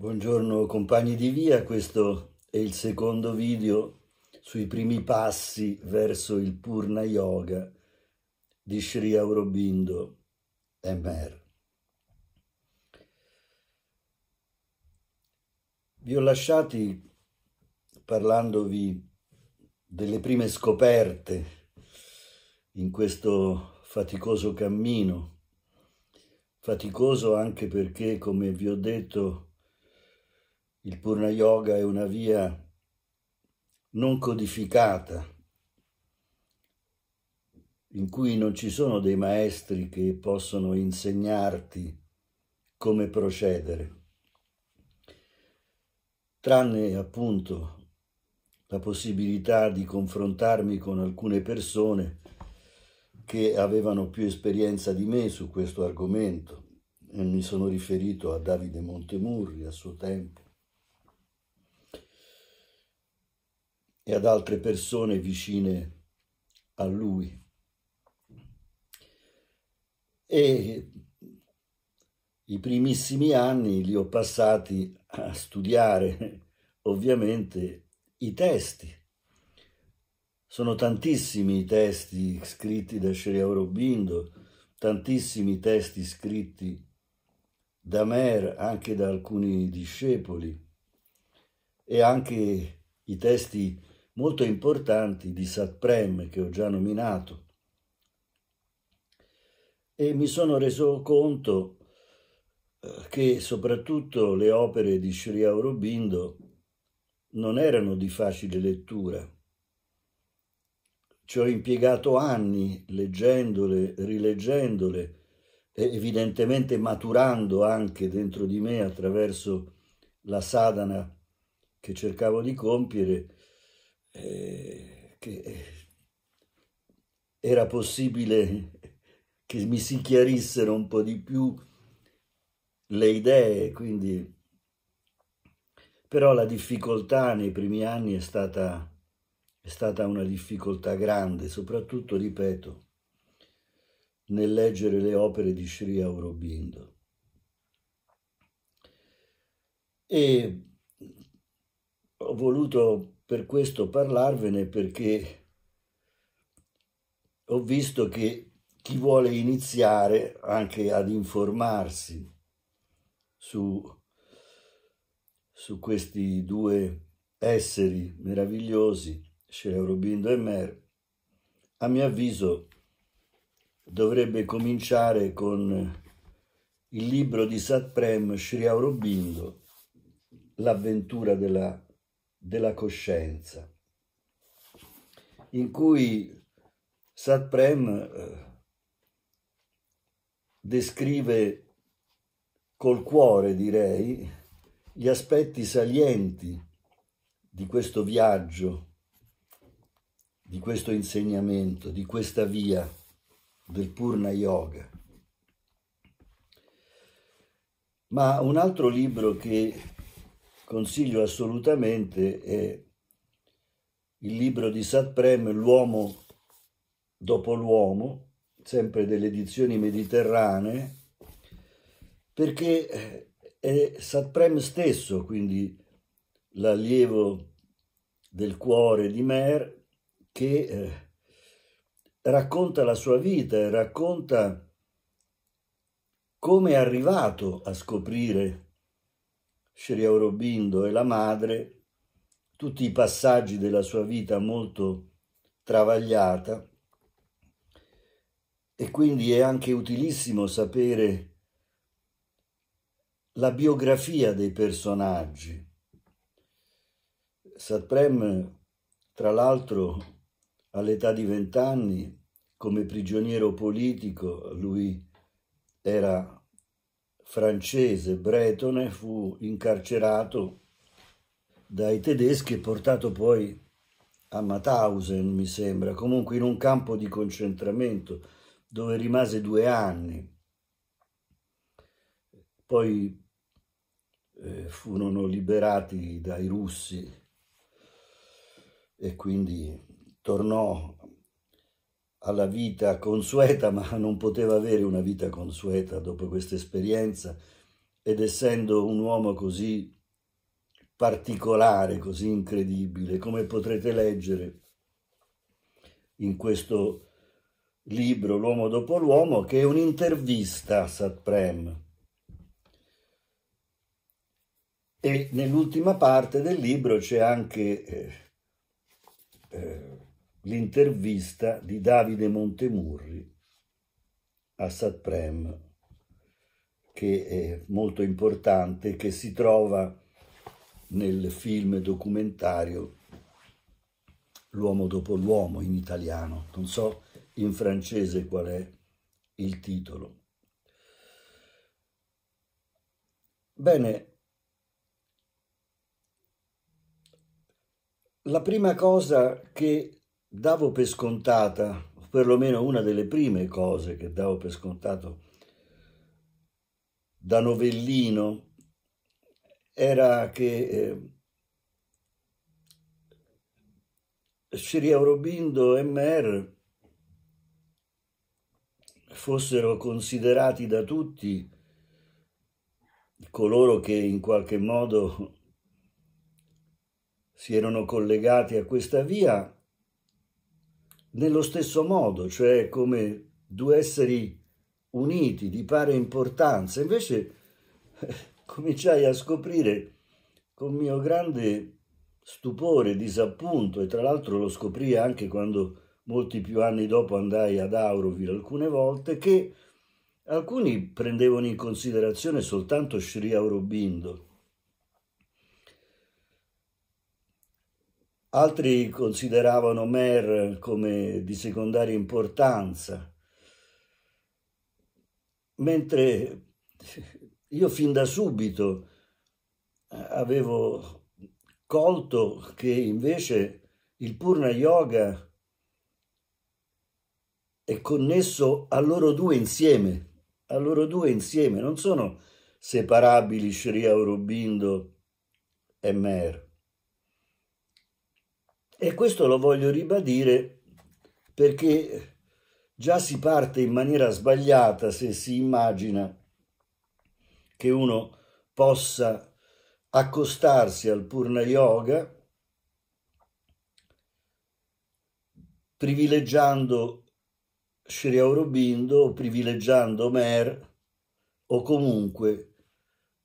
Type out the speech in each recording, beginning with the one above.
Buongiorno compagni di via, questo è il secondo video sui primi passi verso il Purna Yoga di Sri Aurobindo MR. Vi ho lasciati parlandovi delle prime scoperte in questo faticoso cammino, faticoso anche perché, come vi ho detto, il Purna Yoga è una via non codificata, in cui non ci sono dei maestri che possono insegnarti come procedere, tranne appunto la possibilità di confrontarmi con alcune persone che avevano più esperienza di me su questo argomento e mi sono riferito a Davide Montemurri a suo tempo e ad altre persone vicine a lui. E i primissimi anni li ho passati a studiare ovviamente i testi. Sono tantissimi i testi scritti da Sri Aurobindo, tantissimi i testi scritti da Mer, anche da alcuni discepoli, e anche i testi molto importanti di Satprem che ho già nominato e mi sono reso conto eh, che soprattutto le opere di Sri Aurobindo non erano di facile lettura. Ci ho impiegato anni leggendole, rileggendole evidentemente maturando anche dentro di me attraverso la sadhana che cercavo di compiere eh, che eh, era possibile che mi si chiarissero un po' di più le idee, quindi... Però la difficoltà nei primi anni è stata, è stata una difficoltà grande, soprattutto, ripeto, nel leggere le opere di Sri Aurobindo. E ho voluto per questo parlarvene perché ho visto che chi vuole iniziare anche ad informarsi su, su questi due esseri meravigliosi, Sherobindo e Mer, a mio avviso dovrebbe cominciare con il libro di Satprem Sri Aurobindo, L'avventura della della coscienza, in cui Sat Prem eh, descrive col cuore, direi, gli aspetti salienti di questo viaggio, di questo insegnamento, di questa via del Purna Yoga. Ma un altro libro che consiglio assolutamente è il libro di Sat Prem, L'uomo dopo l'uomo, sempre delle edizioni mediterranee, perché eh, è Sat Prem stesso, quindi l'allievo del cuore di Mer, che eh, racconta la sua vita e racconta come è arrivato a scoprire Sri Aurobindo e la madre, tutti i passaggi della sua vita molto travagliata e quindi è anche utilissimo sapere la biografia dei personaggi. Satprem, tra l'altro, all'età di vent'anni, come prigioniero politico, lui era francese bretone fu incarcerato dai tedeschi e portato poi a Mauthausen, mi sembra, comunque in un campo di concentramento dove rimase due anni. Poi eh, furono liberati dai russi e quindi tornò alla vita consueta, ma non poteva avere una vita consueta dopo questa esperienza ed essendo un uomo così particolare, così incredibile, come potrete leggere in questo libro L'uomo dopo l'uomo, che è un'intervista a Satprem. E nell'ultima parte del libro c'è anche eh, eh, l'intervista di Davide Montemurri a Satprem, che è molto importante, che si trova nel film documentario L'uomo dopo l'uomo in italiano, non so in francese qual è il titolo. Bene, la prima cosa che davo per scontata, o perlomeno una delle prime cose che davo per scontato da novellino, era che eh, Sri Aurobindo Mer fossero considerati da tutti coloro che in qualche modo si erano collegati a questa via nello stesso modo, cioè come due esseri uniti di pari importanza. Invece cominciai a scoprire con mio grande stupore, disappunto, e tra l'altro lo scoprì anche quando molti più anni dopo andai ad Auroville alcune volte, che alcuni prendevano in considerazione soltanto Sri Aurobindo Altri consideravano Mer come di secondaria importanza, mentre io fin da subito eh, avevo colto che invece il Purna Yoga è connesso a loro due insieme, a loro due insieme, non sono separabili Sri Aurobindo e Mer e questo lo voglio ribadire perché già si parte in maniera sbagliata se si immagina che uno possa accostarsi al Purna Yoga privilegiando Sri Aurobindo o privilegiando Omer o comunque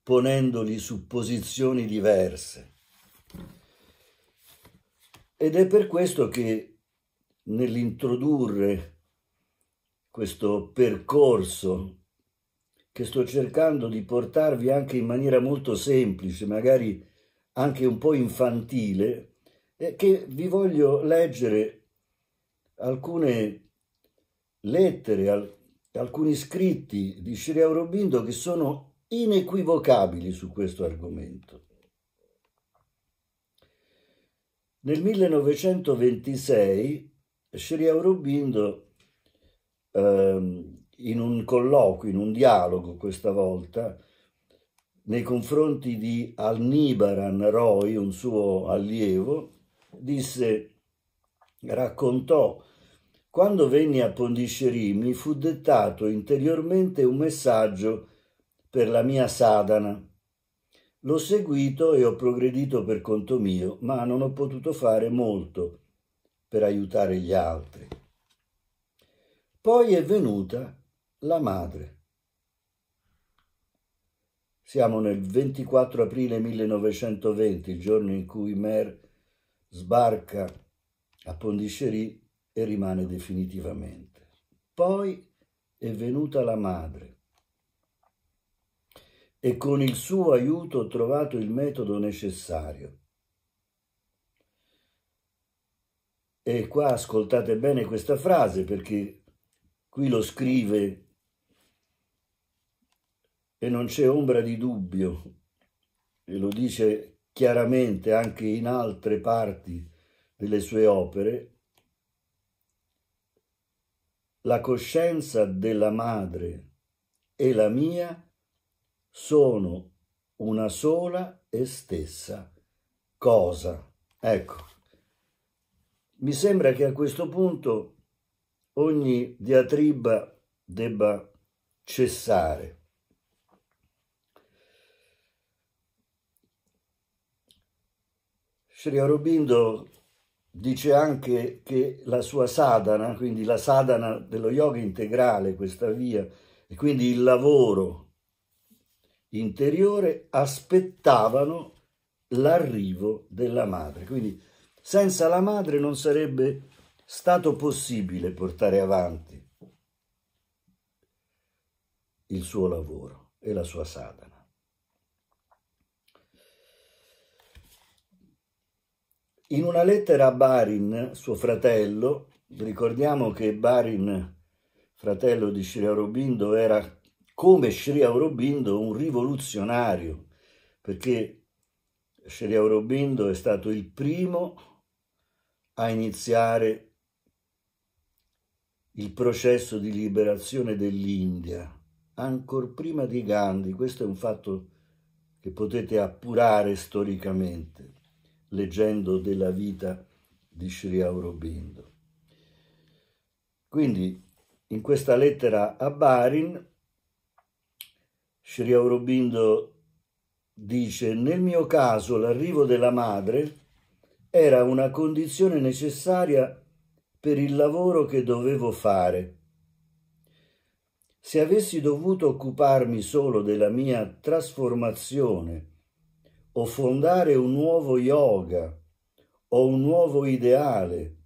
ponendoli su posizioni diverse. Ed è per questo che nell'introdurre questo percorso che sto cercando di portarvi anche in maniera molto semplice, magari anche un po' infantile, e che vi voglio leggere alcune lettere, al, alcuni scritti di Sri Aurobindo che sono inequivocabili su questo argomento. Nel 1926 Sri Aurobindo, ehm, in un colloquio, in un dialogo questa volta, nei confronti di Alnibaran Roy, un suo allievo, disse, raccontò, quando venni a Pondisceri mi fu dettato interiormente un messaggio per la mia sadhana L'ho seguito e ho progredito per conto mio, ma non ho potuto fare molto per aiutare gli altri. Poi è venuta la madre. Siamo nel 24 aprile 1920, il giorno in cui Mer sbarca a Pondichéry e rimane definitivamente. Poi è venuta la madre e con il suo aiuto ho trovato il metodo necessario. E qua ascoltate bene questa frase perché qui lo scrive e non c'è ombra di dubbio e lo dice chiaramente anche in altre parti delle sue opere, la coscienza della madre e la mia sono una sola e stessa cosa. Ecco, mi sembra che a questo punto ogni diatriba debba cessare. Sri Aurobindo dice anche che la sua sadhana, quindi la sadhana dello yoga integrale, questa via, e quindi il lavoro interiore aspettavano l'arrivo della madre. Quindi senza la madre non sarebbe stato possibile portare avanti il suo lavoro e la sua sadhana. In una lettera a Barin, suo fratello, ricordiamo che Barin, fratello di Sri Aurobindo, era come Sri Aurobindo un rivoluzionario, perché Sri Aurobindo è stato il primo a iniziare il processo di liberazione dell'India, ancor prima di Gandhi. Questo è un fatto che potete appurare storicamente leggendo della vita di Sri Aurobindo. Quindi in questa lettera a Barin Sri Aurobindo dice nel mio caso l'arrivo della madre era una condizione necessaria per il lavoro che dovevo fare. Se avessi dovuto occuparmi solo della mia trasformazione o fondare un nuovo yoga o un nuovo ideale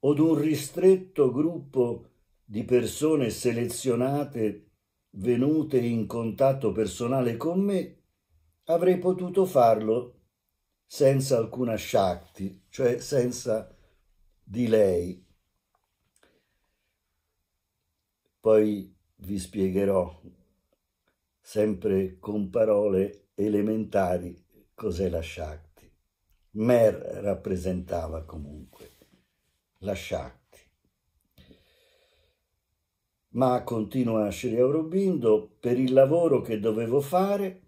o un ristretto gruppo di persone selezionate venute in contatto personale con me, avrei potuto farlo senza alcuna Shakti, cioè senza di lei. Poi vi spiegherò, sempre con parole elementari, cos'è la Shakti. Mer rappresentava comunque la Shakti ma continua Asheri Aurobindo, per il lavoro che dovevo fare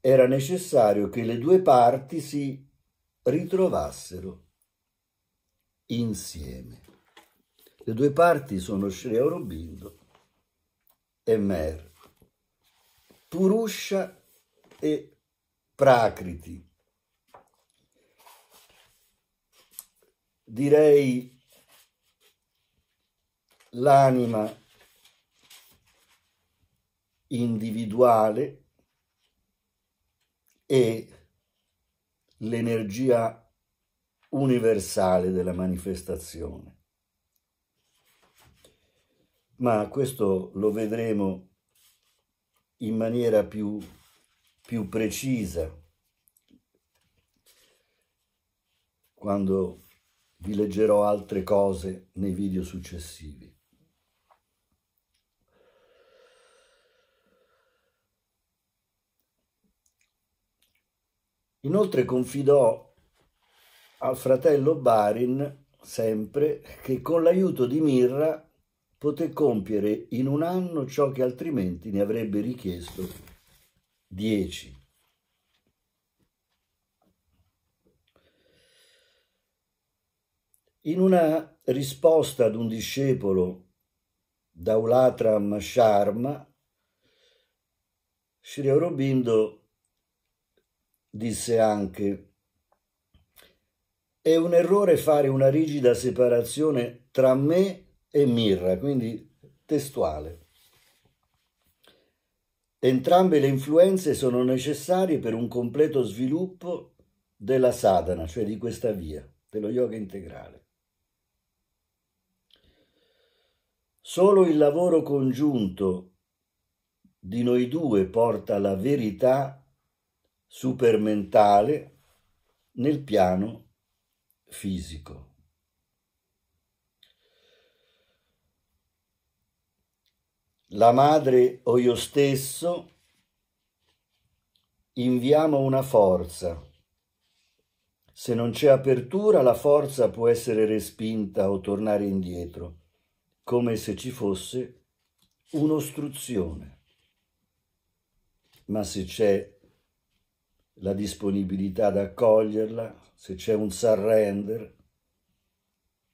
era necessario che le due parti si ritrovassero insieme. Le due parti sono Shri Aurobindo e Mer, Purusha e Prakriti. Direi l'anima individuale e l'energia universale della manifestazione. Ma questo lo vedremo in maniera più, più precisa quando vi leggerò altre cose nei video successivi. Inoltre confidò al fratello Barin, sempre, che con l'aiuto di Mirra poté compiere in un anno ciò che altrimenti ne avrebbe richiesto dieci. In una risposta ad un discepolo, Daulatra Sharma, Sri Aurobindo disse anche è un errore fare una rigida separazione tra me e Mirra, quindi testuale. Entrambe le influenze sono necessarie per un completo sviluppo della sadhana, cioè di questa via, dello yoga integrale. Solo il lavoro congiunto di noi due porta alla verità supermentale nel piano fisico. La madre o io stesso inviamo una forza. Se non c'è apertura, la forza può essere respinta o tornare indietro, come se ci fosse un'ostruzione. Ma se c'è la disponibilità ad accoglierla, se c'è un surrender,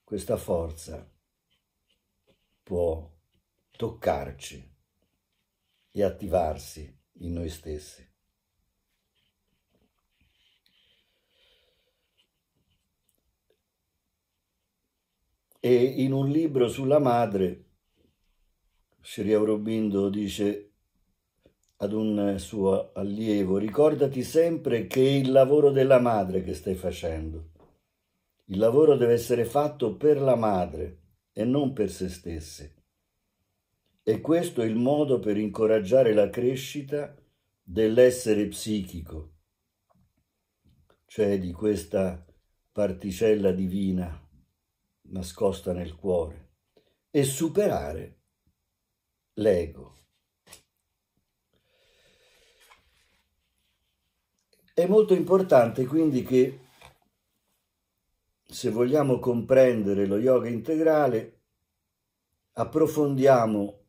questa forza può toccarci e attivarsi in noi stessi. E in un libro sulla madre, Sri Aurobindo dice ad un eh, suo allievo, ricordati sempre che è il lavoro della madre che stai facendo. Il lavoro deve essere fatto per la madre e non per se stesse. E questo è il modo per incoraggiare la crescita dell'essere psichico, cioè di questa particella divina nascosta nel cuore, e superare l'ego. È molto importante quindi che se vogliamo comprendere lo yoga integrale approfondiamo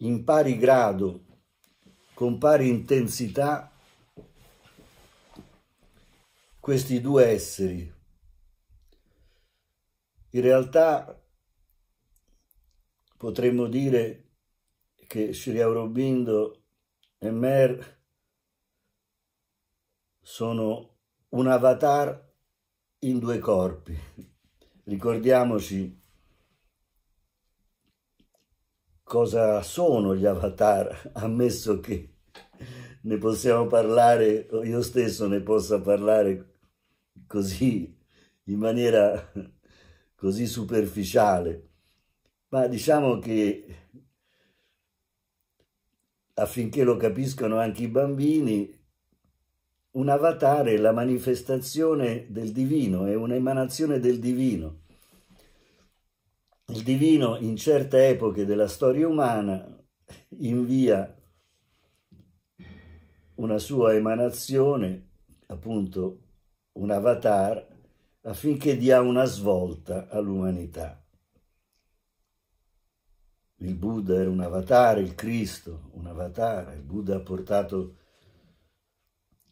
in pari grado, con pari intensità, questi due esseri. In realtà potremmo dire che Sri Aurobindo e Mer sono un avatar in due corpi. Ricordiamoci cosa sono gli avatar, ammesso che ne possiamo parlare, o io stesso ne possa parlare così, in maniera così superficiale. Ma diciamo che affinché lo capiscano anche i bambini, un avatar è la manifestazione del divino, è un'emanazione del divino. Il divino in certe epoche della storia umana invia una sua emanazione, appunto un avatar, affinché dia una svolta all'umanità. Il Buddha era un avatar, il Cristo un avatar, il Buddha ha portato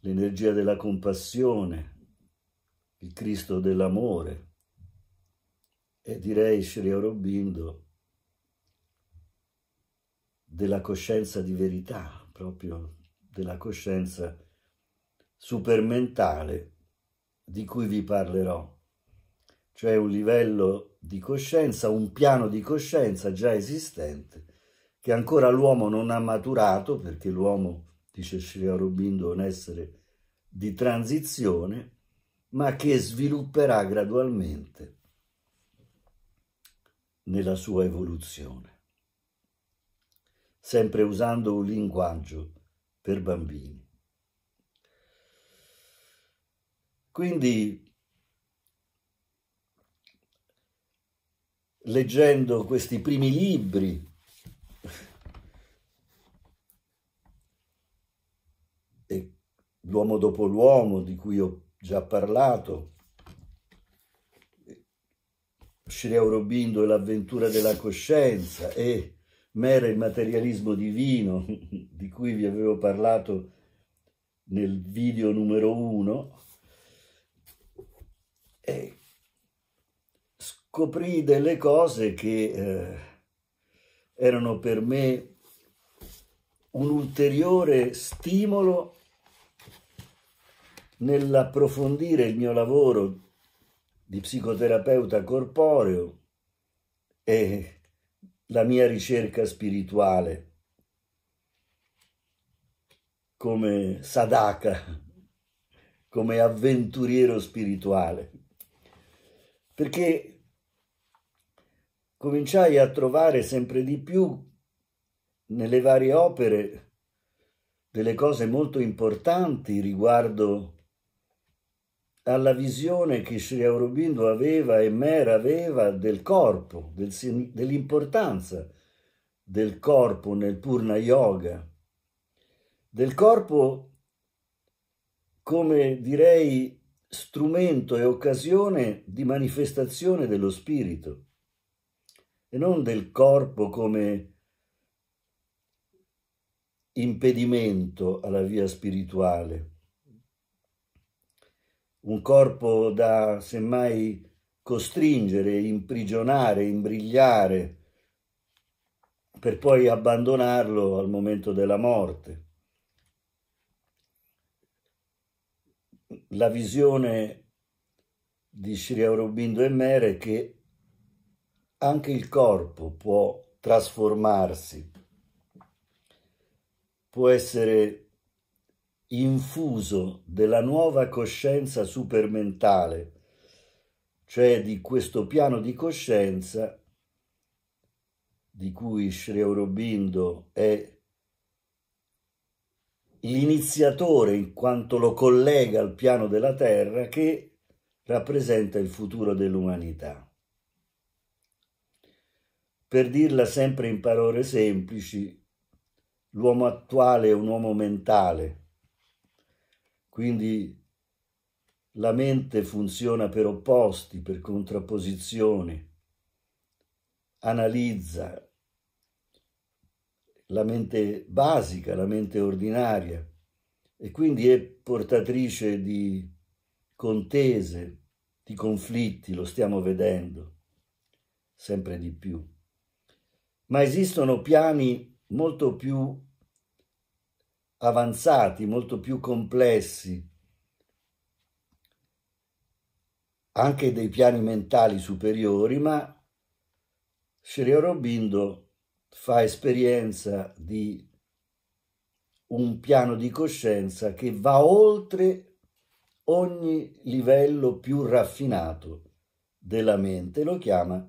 l'energia della compassione, il Cristo dell'amore. E direi Sri Aurobindo della coscienza di verità, proprio della coscienza supermentale di cui vi parlerò, cioè un livello di coscienza, un piano di coscienza già esistente che ancora l'uomo non ha maturato perché l'uomo dice Sri Aurobindo, un essere di transizione, ma che svilupperà gradualmente nella sua evoluzione, sempre usando un linguaggio per bambini. Quindi, leggendo questi primi libri l'uomo dopo l'uomo di cui ho già parlato, Sri Aurobindo e l'avventura della coscienza e Mera il materialismo divino di cui vi avevo parlato nel video numero uno e scoprì delle cose che eh, erano per me un ulteriore stimolo nell'approfondire il mio lavoro di psicoterapeuta corporeo e la mia ricerca spirituale come sadaka, come avventuriero spirituale, perché cominciai a trovare sempre di più nelle varie opere delle cose molto importanti riguardo alla visione che Sri Aurobindo aveva e Mera aveva del corpo, del, dell'importanza del corpo nel Purna Yoga, del corpo come direi strumento e occasione di manifestazione dello spirito e non del corpo come impedimento alla via spirituale un corpo da semmai costringere, imprigionare, imbrigliare, per poi abbandonarlo al momento della morte. La visione di Sri Aurobindo e Mera è che anche il corpo può trasformarsi, può essere infuso della nuova coscienza supermentale, cioè di questo piano di coscienza di cui Sri Aurobindo è l'iniziatore in quanto lo collega al piano della terra che rappresenta il futuro dell'umanità. Per dirla sempre in parole semplici, l'uomo attuale è un uomo mentale, quindi la mente funziona per opposti, per contrapposizioni, analizza la mente basica, la mente ordinaria e quindi è portatrice di contese, di conflitti, lo stiamo vedendo sempre di più. Ma esistono piani molto più avanzati, molto più complessi, anche dei piani mentali superiori, ma Sri Aurobindo fa esperienza di un piano di coscienza che va oltre ogni livello più raffinato della mente, lo chiama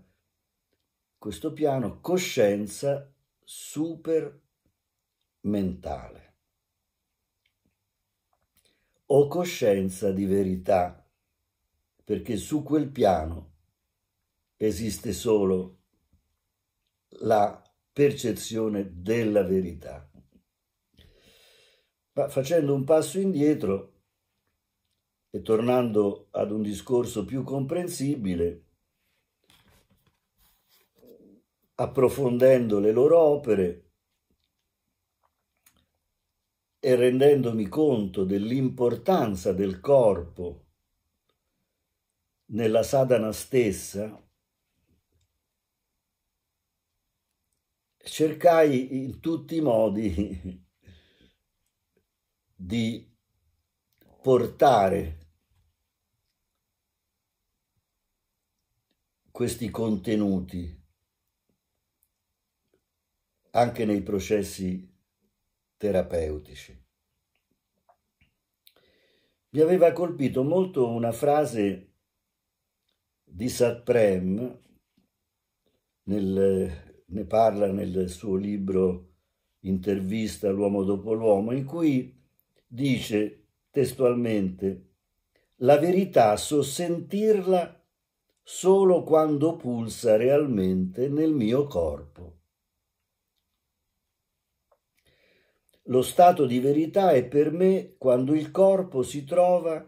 questo piano coscienza supermentale ho coscienza di verità, perché su quel piano esiste solo la percezione della verità. Ma facendo un passo indietro e tornando ad un discorso più comprensibile, approfondendo le loro opere, e rendendomi conto dell'importanza del corpo nella sadhana stessa, cercai in tutti i modi di portare questi contenuti anche nei processi terapeutici. Mi aveva colpito molto una frase di Satprem, nel, ne parla nel suo libro Intervista l'uomo dopo l'uomo, in cui dice testualmente la verità so sentirla solo quando pulsa realmente nel mio corpo. Lo stato di verità è per me quando il corpo si trova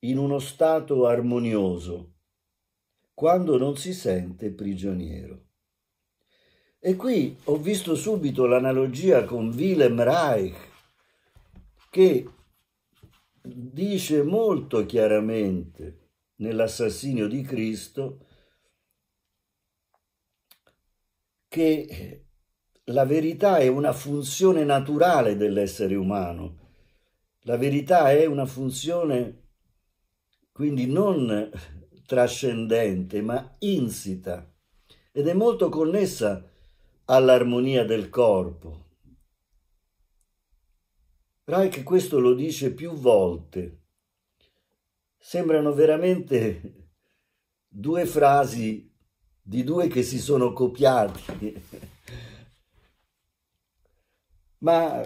in uno stato armonioso, quando non si sente prigioniero. E qui ho visto subito l'analogia con Wilhelm Reich, che dice molto chiaramente nell'assassinio di Cristo che la verità è una funzione naturale dell'essere umano. La verità è una funzione quindi non trascendente, ma insita ed è molto connessa all'armonia del corpo. Reich questo lo dice più volte. Sembrano veramente due frasi di due che si sono copiati ma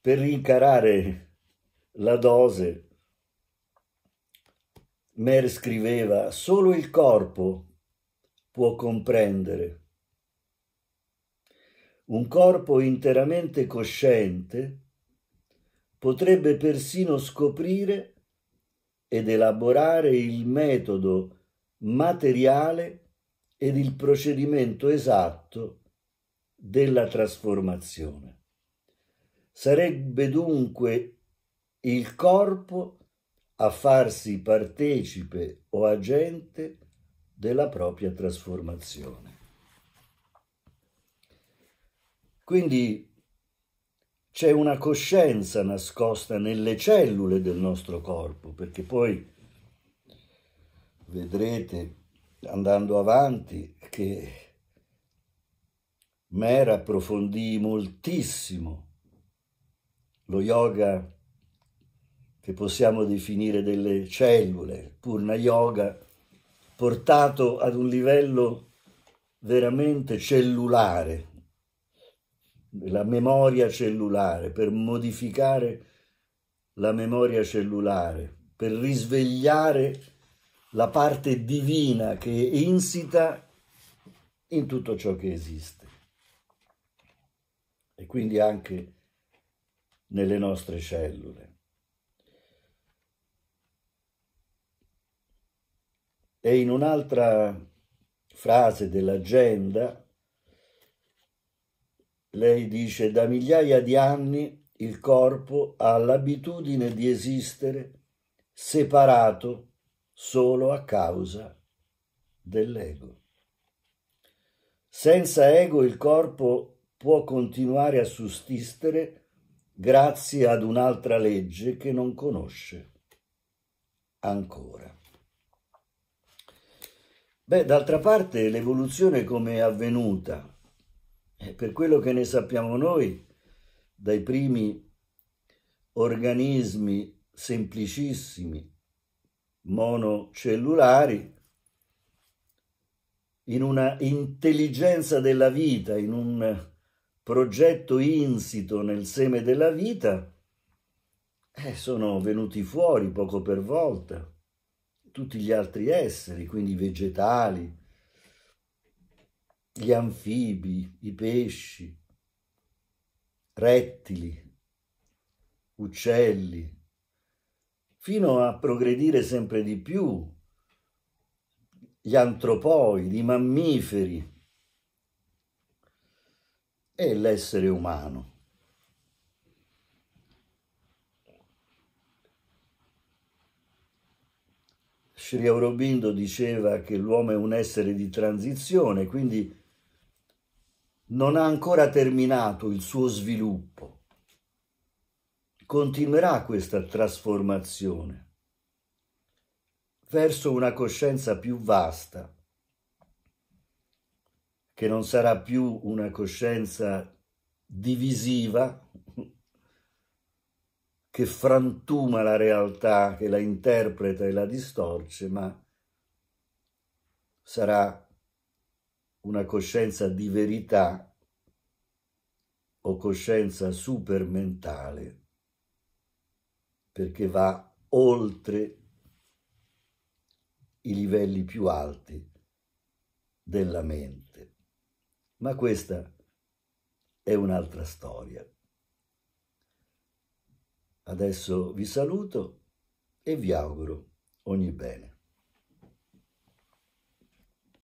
per rincarare la dose, Mer scriveva, solo il corpo può comprendere. Un corpo interamente cosciente potrebbe persino scoprire ed elaborare il metodo materiale ed il procedimento esatto della trasformazione. Sarebbe dunque il corpo a farsi partecipe o agente della propria trasformazione. Quindi c'è una coscienza nascosta nelle cellule del nostro corpo, perché poi vedrete andando avanti che ma era approfondì moltissimo lo yoga che possiamo definire delle cellule, Purna Yoga, portato ad un livello veramente cellulare, la memoria cellulare, per modificare la memoria cellulare, per risvegliare la parte divina che è insita in tutto ciò che esiste e quindi anche nelle nostre cellule. E in un'altra frase dell'agenda, lei dice, da migliaia di anni il corpo ha l'abitudine di esistere separato solo a causa dell'ego. Senza ego il corpo può continuare a sussistere grazie ad un'altra legge che non conosce ancora. Beh, d'altra parte l'evoluzione come è avvenuta, per quello che ne sappiamo noi, dai primi organismi semplicissimi, monocellulari, in una intelligenza della vita, in un progetto insito nel seme della vita, eh, sono venuti fuori poco per volta tutti gli altri esseri, quindi i vegetali, gli anfibi, i pesci, rettili, uccelli, fino a progredire sempre di più gli antropoi, i mammiferi, è l'essere umano. Sri Aurobindo diceva che l'uomo è un essere di transizione, quindi non ha ancora terminato il suo sviluppo. Continuerà questa trasformazione verso una coscienza più vasta che non sarà più una coscienza divisiva, che frantuma la realtà, che la interpreta e la distorce, ma sarà una coscienza di verità o coscienza supermentale, perché va oltre i livelli più alti della mente. Ma questa è un'altra storia. Adesso vi saluto e vi auguro ogni bene.